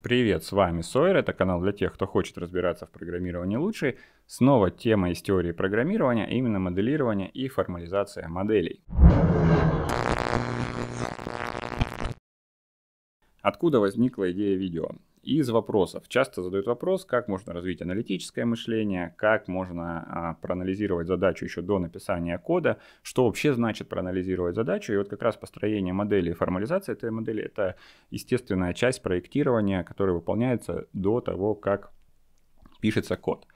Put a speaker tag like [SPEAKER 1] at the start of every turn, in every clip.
[SPEAKER 1] Привет, с вами Сойер, это канал для тех, кто хочет разбираться в программировании лучше. Снова тема из теории программирования, а именно моделирование и формализация моделей. Откуда возникла идея видео? Из вопросов. Часто задают вопрос, как можно развить аналитическое мышление, как можно а, проанализировать задачу еще до написания кода, что вообще значит проанализировать задачу. И вот как раз построение модели и формализация этой модели — это естественная часть проектирования, которая выполняется до того, как пишется код.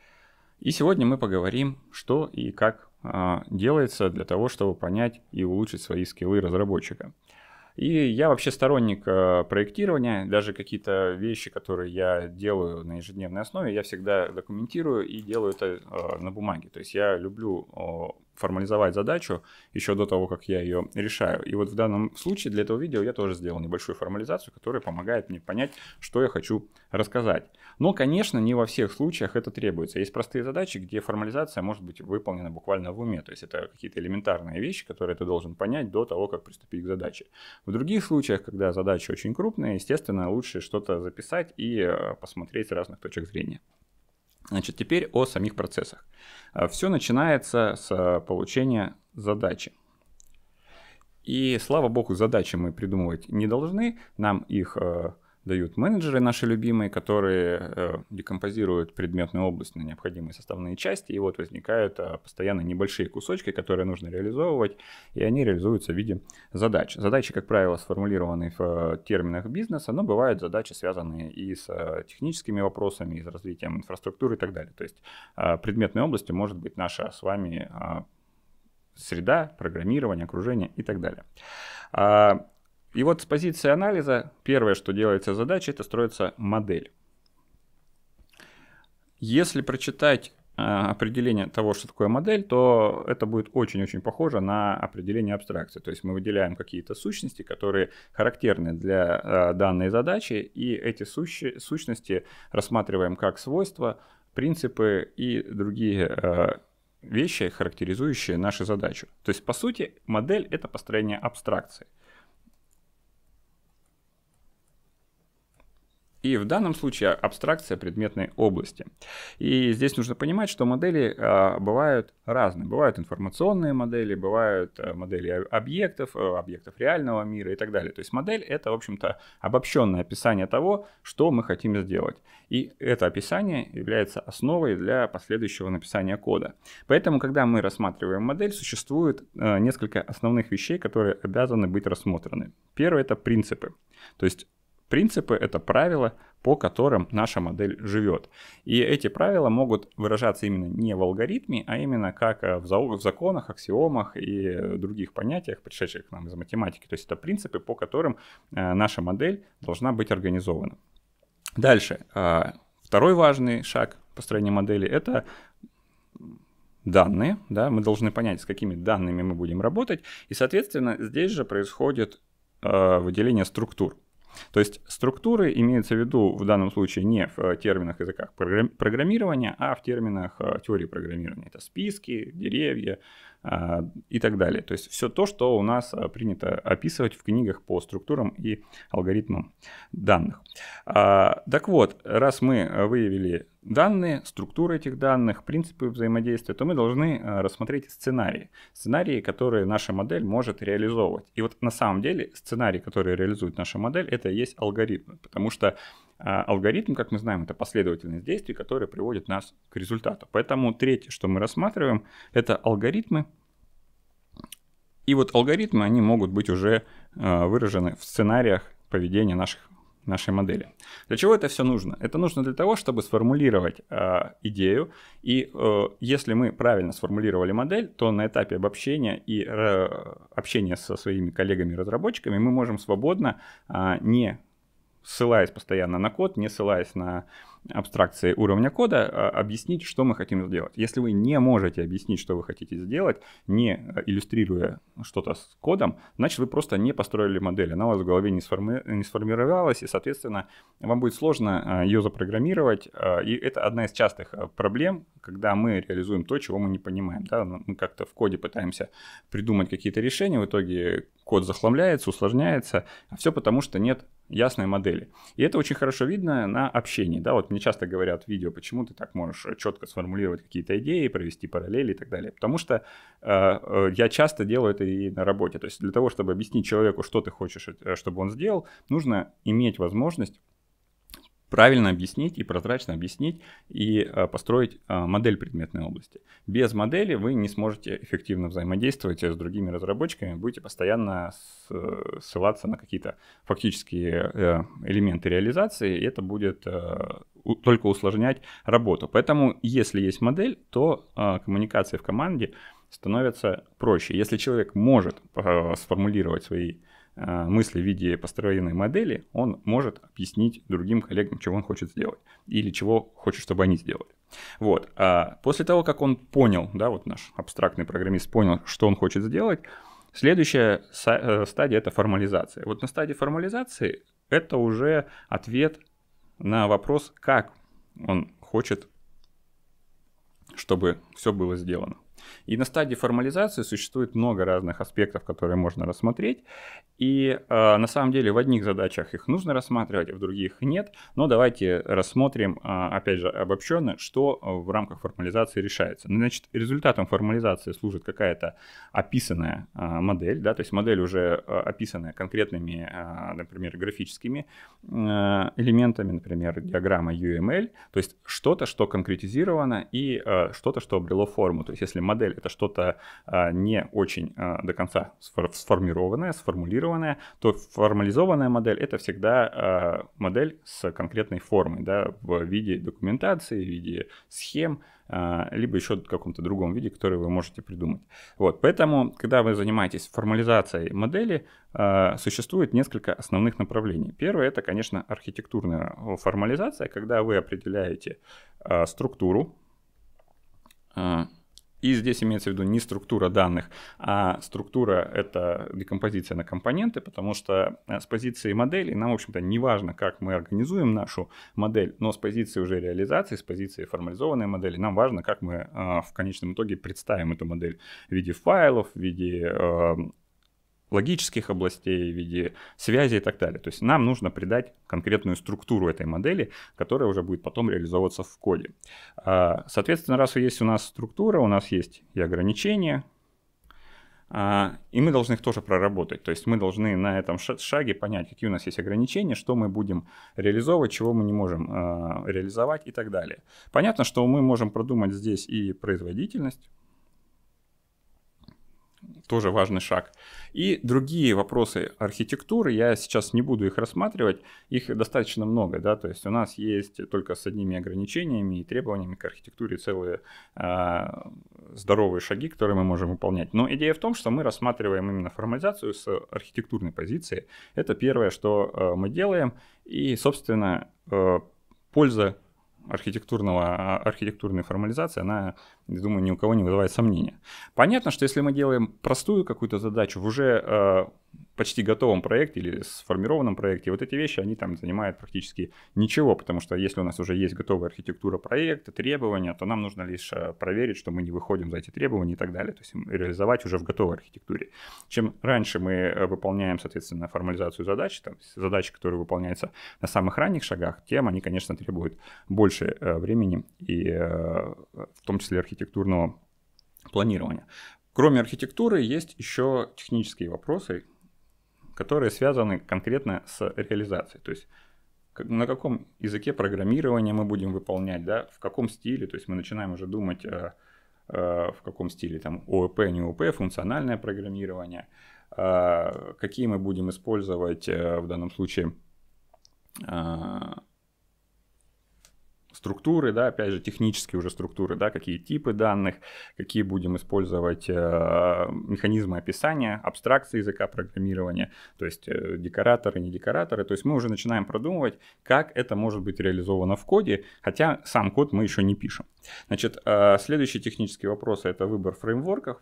[SPEAKER 1] И сегодня мы поговорим, что и как а, делается для того, чтобы понять и улучшить свои скиллы разработчика. И я вообще сторонник э, проектирования, даже какие-то вещи, которые я делаю на ежедневной основе, я всегда документирую и делаю это э, на бумаге. То есть я люблю формализовать задачу еще до того, как я ее решаю. И вот в данном случае для этого видео я тоже сделал небольшую формализацию, которая помогает мне понять, что я хочу рассказать. Но, конечно, не во всех случаях это требуется. Есть простые задачи, где формализация может быть выполнена буквально в уме. То есть это какие-то элементарные вещи, которые ты должен понять до того, как приступить к задаче. В других случаях, когда задача очень крупная, естественно, лучше что-то записать и э, посмотреть с разных точек зрения. Значит, теперь о самих процессах. А, Все начинается с а, получения задачи. И слава богу, задачи мы придумывать не должны, нам их а, дают менеджеры наши любимые, которые э, декомпозируют предметную область на необходимые составные части, и вот возникают э, постоянно небольшие кусочки, которые нужно реализовывать, и они реализуются в виде задач. Задачи, как правило, сформулированы в э, терминах бизнеса, но бывают задачи, связанные и с э, техническими вопросами, и с развитием инфраструктуры и так далее. То есть э, предметной областью может быть наша с вами э, среда, программирование, окружение и так далее. И вот с позиции анализа первое, что делается задача, это строится модель. Если прочитать э, определение того, что такое модель, то это будет очень-очень похоже на определение абстракции. То есть мы выделяем какие-то сущности, которые характерны для э, данной задачи, и эти сущи, сущности рассматриваем как свойства, принципы и другие э, вещи, характеризующие нашу задачу. То есть, по сути, модель — это построение абстракции — И в данном случае абстракция предметной области. И здесь нужно понимать, что модели а, бывают разные. Бывают информационные модели, бывают э, модели объектов, э, объектов реального мира и так далее. То есть модель это, в общем-то, обобщенное описание того, что мы хотим сделать. И это описание является основой для последующего написания кода. Поэтому, когда мы рассматриваем модель, существует э, несколько основных вещей, которые обязаны быть рассмотрены. Первое это принципы. То есть Принципы — это правила, по которым наша модель живет. И эти правила могут выражаться именно не в алгоритме, а именно как э, в законах, аксиомах и э, других понятиях, пришедших к нам из математики. То есть это принципы, по которым э, наша модель должна быть организована. Дальше. А, второй важный шаг построения модели — это данные, да, мы должны понять, с какими данными мы будем работать, и, соответственно, здесь же происходит выделение структур. То есть структуры имеются в виду в данном случае не в э, терминах языках программирования, а в терминах э, теории программирования. Это списки, деревья, а, и так далее. То есть все то, что у нас а, принято описывать в книгах по структурам и алгоритмам данных. А, так вот, раз мы выявили данные, структуры этих данных, принципы взаимодействия, то мы должны рассмотреть сценарии. Сценарии, которые наша модель может реализовывать. И вот на самом деле сценарий, который реализует наша модель, это и есть алгоритмы. Потому что а, алгоритм, как мы знаем, это последовательность действий, которые приводят нас к результату. Поэтому третье, что мы рассматриваем, это алгоритмы. И вот алгоритмы, они могут быть уже а, выражены в сценариях поведения наших, нашей модели. Для чего это все нужно? Это нужно для того, чтобы сформулировать э, идею. И э, если мы правильно сформулировали модель, то на этапе обобщения и э, общения со своими коллегами-разработчиками мы можем свободно, э, не ссылаясь постоянно на код, не ссылаясь на абстракции уровня кода, а, объяснить, что мы хотим сделать. Если вы не можете объяснить, что вы хотите сделать, не э, иллюстрируя что-то с кодом, значит, вы просто не построили модель, она у вас в голове не, сформи... не сформировалась, и, соответственно, вам будет сложно э, ее запрограммировать. Э, и это одна из частых проблем, когда мы реализуем то, чего мы не понимаем. Да? Ну, мы как-то в коде пытаемся придумать какие-то решения, в итоге код захламляется, усложняется, а все потому, что нет ясной модели. И это очень хорошо видно на общении. Да, вот мне часто говорят в видео, почему ты так можешь э, четко сформулировать какие-то идеи, провести параллели и так далее. Потому что э, э, я часто делаю это и на работе. То есть для того, чтобы объяснить человеку, что ты хочешь, э, чтобы он сделал, нужно иметь возможность правильно объяснить и прозрачно объяснить и э, построить э, модель предметной области. Без модели вы не сможете эффективно взаимодействовать с другими разработчиками, будете постоянно э, ссылаться на какие-то фактические элементы реализации, и это будет только усложнять работу. Поэтому, если есть модель, то коммуникации в команде становятся проще. Если человек может сформулировать свои Э, мысли в виде построенной модели, он может объяснить другим коллегам, чего он хочет сделать или чего хочет, чтобы они сделали. Вот. А после того, как он понял, да, вот наш абстрактный программист понял, что он хочет сделать, следующая э, стадия – это формализация. Вот на стадии формализации это уже ответ на вопрос, как он хочет, чтобы все было сделано. И на стадии формализации существует много разных аспектов, которые можно рассмотреть. И э, на самом деле в одних задачах их нужно рассматривать, а в других нет. Но давайте рассмотрим, э, опять же, обобщенно, что э, в рамках формализации решается. Ну, значит, результатом формализации служит какая-то описанная э, модель, да, то есть модель уже э, описанная конкретными, э, например, графическими э, элементами, например, диаграмма UML, то есть что-то, что конкретизировано и э, что-то, что обрело форму. То есть если модель это что-то а, не очень а, до конца сформированное, сформулированное, то формализованная модель это всегда а, модель с конкретной формой, да, в виде документации, в виде схем, либо еще в каком-то другом виде, который вы можете придумать. Вот, поэтому, когда вы занимаетесь формализацией модели, существует несколько основных направлений. Первое — это, конечно, архитектурная формализация, когда вы определяете структуру, и здесь имеется в виду не структура данных, а структура — это декомпозиция на компоненты, потому что э, с позиции модели нам, в общем-то, не важно, как мы организуем нашу модель, но с позиции уже реализации, с позиции формализованной модели нам важно, как мы э, в конечном итоге представим эту модель в виде файлов, в виде э, логических областей, в виде связи и так далее. То есть нам нужно придать конкретную структуру этой модели, которая уже будет потом реализовываться в коде. А, соответственно, раз есть у нас структура, у нас есть и ограничения, а, и мы должны их тоже проработать. То есть мы должны на этом шаге понять, какие у нас есть ограничения, что мы будем реализовывать, чего мы не можем а, реализовать и так далее. Понятно, что мы можем продумать здесь и производительность, тоже важный шаг. И другие вопросы архитектуры, я сейчас не буду их рассматривать, их достаточно много, да, то есть у нас есть только с одними ограничениями и требованиями к архитектуре целые э, здоровые шаги, которые мы можем выполнять. Но идея в том, что мы рассматриваем именно формализацию с архитектурной позиции. Это первое, что э, мы делаем, и, собственно, э, польза архитектурного, а, архитектурной формализации, она, я думаю, ни у кого не вызывает сомнения. Понятно, что если мы делаем простую какую-то задачу в уже э, почти готовом проекте или сформированном проекте, вот эти вещи, они там занимают практически ничего, потому что если у нас уже есть готовая архитектура проекта, требования, то нам нужно лишь э, проверить, что мы не выходим за эти требования и так далее, то есть реализовать уже в готовой архитектуре. Чем раньше мы э, выполняем, соответственно, формализацию задач, там, задачи, которые выполняются на самых ранних шагах, тем они, конечно, требуют больше э, времени и в том числе архитектурного планирования. Кроме архитектуры есть еще технические вопросы, которые связаны конкретно с реализацией. То есть на каком языке программирования мы будем выполнять, да, в каком стиле, то есть мы начинаем уже думать, э, э, в каком стиле там ООП, не ООП, функциональное программирование, э, какие мы будем использовать э, в данном случае э, структуры, да, опять же, технические уже структуры, да, какие типы данных, какие будем использовать э, механизмы описания, абстракции языка программирования, то есть э, декораторы, не декораторы. То есть мы уже начинаем продумывать, как это может быть реализовано в коде, хотя сам код мы еще не пишем. Значит, э, следующие технические вопросы — это выбор фреймворков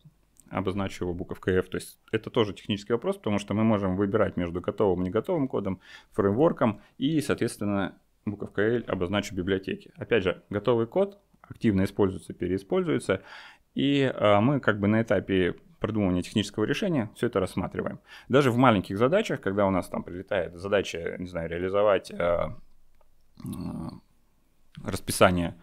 [SPEAKER 1] обозначу его буковкой F. То есть это тоже технический вопрос, потому что мы можем выбирать между готовым и не готовым кодом, фреймворком и, соответственно, буковка L обозначу библиотеки. Опять же, готовый код активно используется, переиспользуется, и а, мы как бы на этапе продумывания технического решения все это рассматриваем. Даже в маленьких задачах, когда у нас там прилетает задача, не знаю, реализовать а, расписание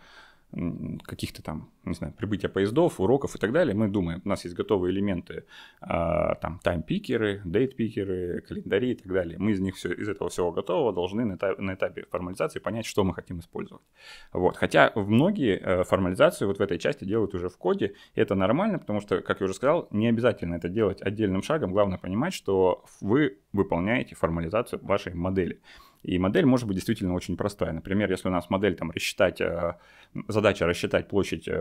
[SPEAKER 1] каких-то там не знаю, прибытия поездов, уроков и так далее, мы думаем, у нас есть готовые элементы, а, там там, пикеры дейт-пикеры, календари и так далее. Мы из них все, из этого всего готового должны на этапе, на этапе формализации понять, что мы хотим использовать. Вот. Хотя многие э, формализацию вот в этой части делают уже в коде, и это нормально, потому что, как я уже сказал, не обязательно это делать отдельным шагом, главное понимать, что вы выполняете формализацию вашей модели. И модель может быть действительно очень простая. Например, если у нас модель там рассчитать, э, задача рассчитать площадь э,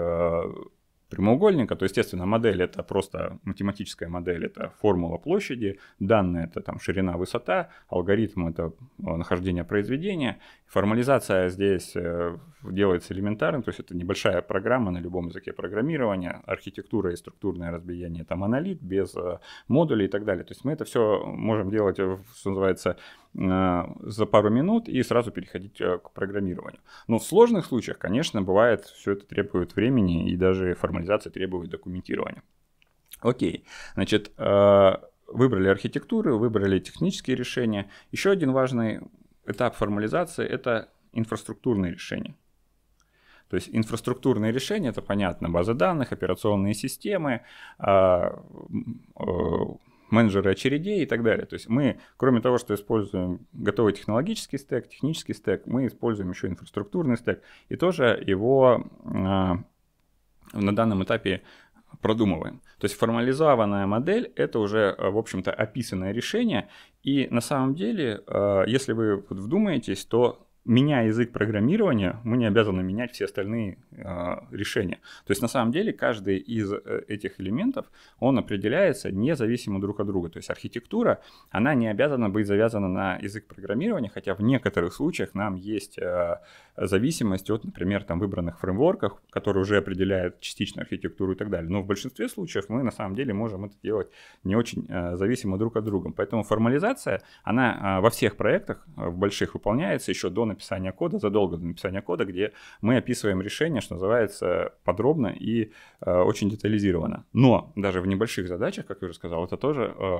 [SPEAKER 1] прямоугольника, то, естественно, модель это просто математическая модель, это формула площади, данные это там ширина, высота, алгоритм это э, нахождение произведения, формализация здесь э, делается элементарно, то есть это небольшая программа на любом языке программирования, архитектура и структурное разбиение, это монолит без э, модулей и так далее, то есть мы это все можем делать, что называется, Э, за пару минут и сразу переходить э, к программированию. Но в сложных случаях, конечно, бывает, все это требует времени и даже формализация требует документирования. Окей, значит, э, выбрали архитектуру, выбрали технические решения. Еще один важный этап формализации – это инфраструктурные решения. То есть инфраструктурные решения, это понятно, базы данных, операционные системы, а, менеджеры очередей и так далее. То есть мы, кроме того, что используем готовый технологический стек, технический стек, мы используем еще инфраструктурный стек и тоже его а, на данном этапе продумываем. То есть формализованная модель — это уже, а, в общем-то, описанное решение, и на самом деле, а, если вы вдумаетесь, то Меняя язык программирования, мы не обязаны менять все остальные э, решения. То есть на самом деле каждый из э, этих элементов, он определяется независимо друг от друга. То есть архитектура, она не обязана быть завязана на язык программирования, хотя в некоторых случаях нам есть э, зависимость от, например, там выбранных фреймворков, которые уже определяют частично архитектуру и так далее. Но в большинстве случаев мы на самом деле можем это делать не очень э, зависимо друг от друга. Поэтому формализация, она э, во всех проектах, э, в больших выполняется еще до написания кода, задолго до написания кода, где мы описываем решение, что называется, подробно и э, очень детализированно. Но даже в небольших задачах, как я уже сказал, это тоже э,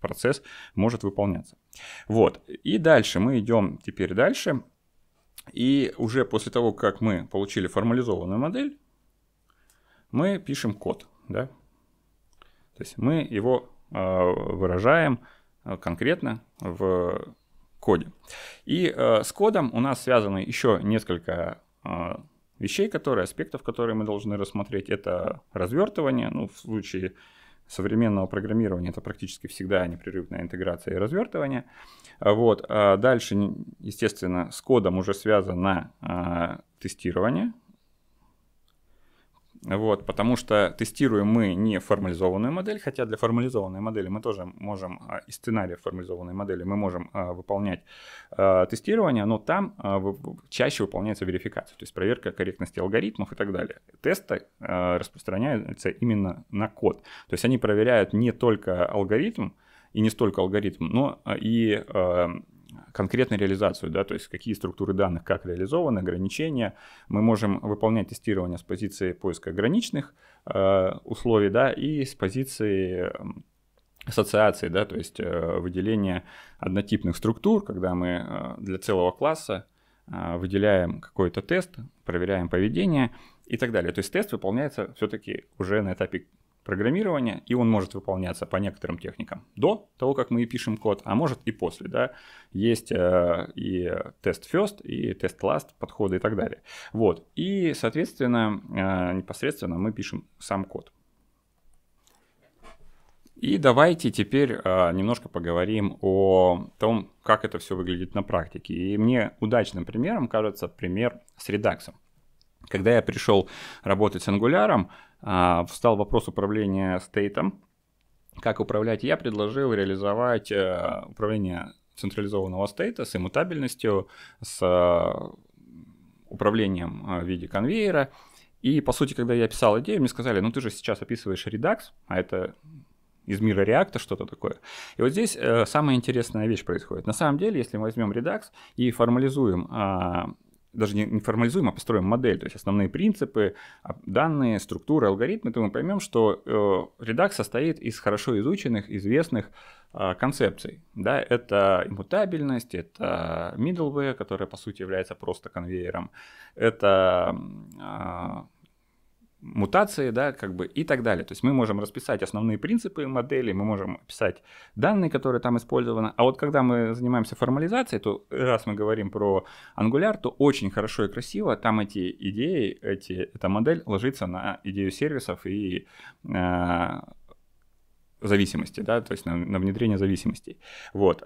[SPEAKER 1] процесс может выполняться. Вот. И дальше мы идем теперь дальше. И уже после того, как мы получили формализованную модель, мы пишем код. Да? То есть мы его э, выражаем э, конкретно в коде. И э, с кодом у нас связаны еще несколько э, вещей, которые, аспектов, которые мы должны рассмотреть. Это развертывание, ну, в случае современного программирования это практически всегда непрерывная интеграция и развертывание. А вот. А дальше, естественно, с кодом уже связано а, тестирование, вот, потому что тестируем мы не формализованную модель, хотя для формализованной модели мы тоже можем, а, и сценария формализованной модели мы можем а, выполнять а, тестирование, но там а, чаще выполняется верификация, то есть проверка корректности алгоритмов и так далее. Тесты а, распространяются именно на код, то есть они проверяют не только алгоритм, и не столько алгоритм, но а, и э, конкретно реализацию, да, то есть какие структуры данных, как реализованы, ограничения. Мы можем выполнять тестирование с позиции поиска ограниченных э, условий, да, и с позиции ассоциации, да, то есть э, выделение однотипных структур, когда мы э, для целого класса э, выделяем какой-то тест, проверяем поведение и так далее. То есть тест выполняется все-таки уже на этапе программирования, и он может выполняться по некоторым техникам до того, как мы пишем код, а может и после, да. Есть э, и тест first, и тест last подходы и так далее. Вот, и, соответственно, э, непосредственно мы пишем сам код. И давайте теперь э, немножко поговорим о том, как это все выглядит на практике. И мне удачным примером кажется пример с редаксом. Когда я пришел работать с ангуляром, а, встал вопрос управления стейтом. Как управлять? Я предложил реализовать э, управление централизованного стейта с иммутабельностью, с э, управлением э, в виде конвейера. И, по сути, когда я писал идею, мне сказали, ну ты же сейчас описываешь Redux, а это из мира React что-то такое. И вот здесь э, самая интересная вещь происходит. На самом деле, если мы возьмем Redux и формализуем а, даже не, формализуем, а построим модель, то есть основные принципы, а, данные, структуры, алгоритмы, то мы поймем, что Redux э, состоит из хорошо изученных, известных а, концепций. Да? Это иммутабельность, это middleware, которая по сути является просто конвейером, это а, мутации, да, как бы и так далее. То есть мы можем расписать основные принципы модели, мы можем описать данные, которые там использованы. А вот когда мы занимаемся формализацией, то раз мы говорим про Angular, то очень хорошо и красиво там эти идеи, эти, эта модель ложится на идею сервисов и э, зависимости, да, то есть на, на внедрение зависимостей. Вот.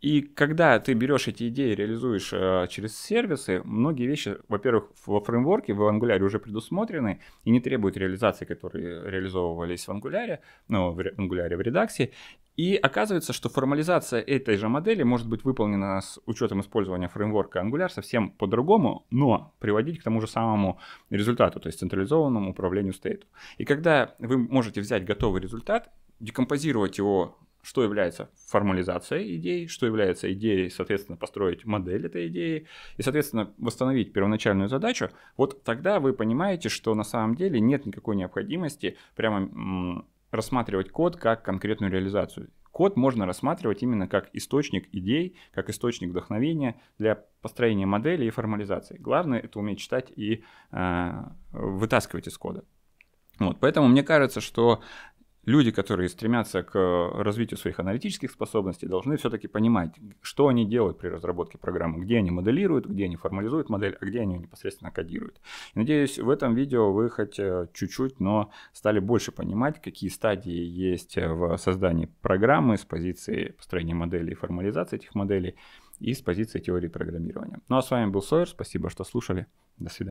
[SPEAKER 1] И когда ты берешь эти идеи, реализуешь э, через сервисы, многие вещи, во-первых, во фреймворке, в Angular уже предусмотрены и не требуют реализации, которые реализовывались в Angular, ну, в Angular в редакции. И оказывается, что формализация этой же модели может быть выполнена с учетом использования фреймворка Angular совсем по-другому, но приводить к тому же самому результату, то есть централизованному управлению стейту. И когда вы можете взять готовый результат, декомпозировать его что является формализацией идеи? что является идеей, соответственно, построить модель этой идеи и, соответственно, восстановить первоначальную задачу, вот тогда вы понимаете, что на самом деле нет никакой необходимости прямо рассматривать код как конкретную реализацию. Код можно рассматривать именно как источник идей, как источник вдохновения для построения модели и формализации. Главное это уметь читать и э, вытаскивать из кода. Вот, поэтому мне кажется, что люди, которые стремятся к э, развитию своих аналитических способностей, должны все-таки понимать, что они делают при разработке программы, где они моделируют, где они формализуют модель, а где они ее непосредственно кодируют. надеюсь, в этом видео вы хоть э, чуть-чуть, но стали больше понимать, какие стадии есть э, в создании программы с позиции построения моделей и формализации этих моделей и с позиции теории программирования. Ну а с вами был Сойер, спасибо, что слушали. До свидания.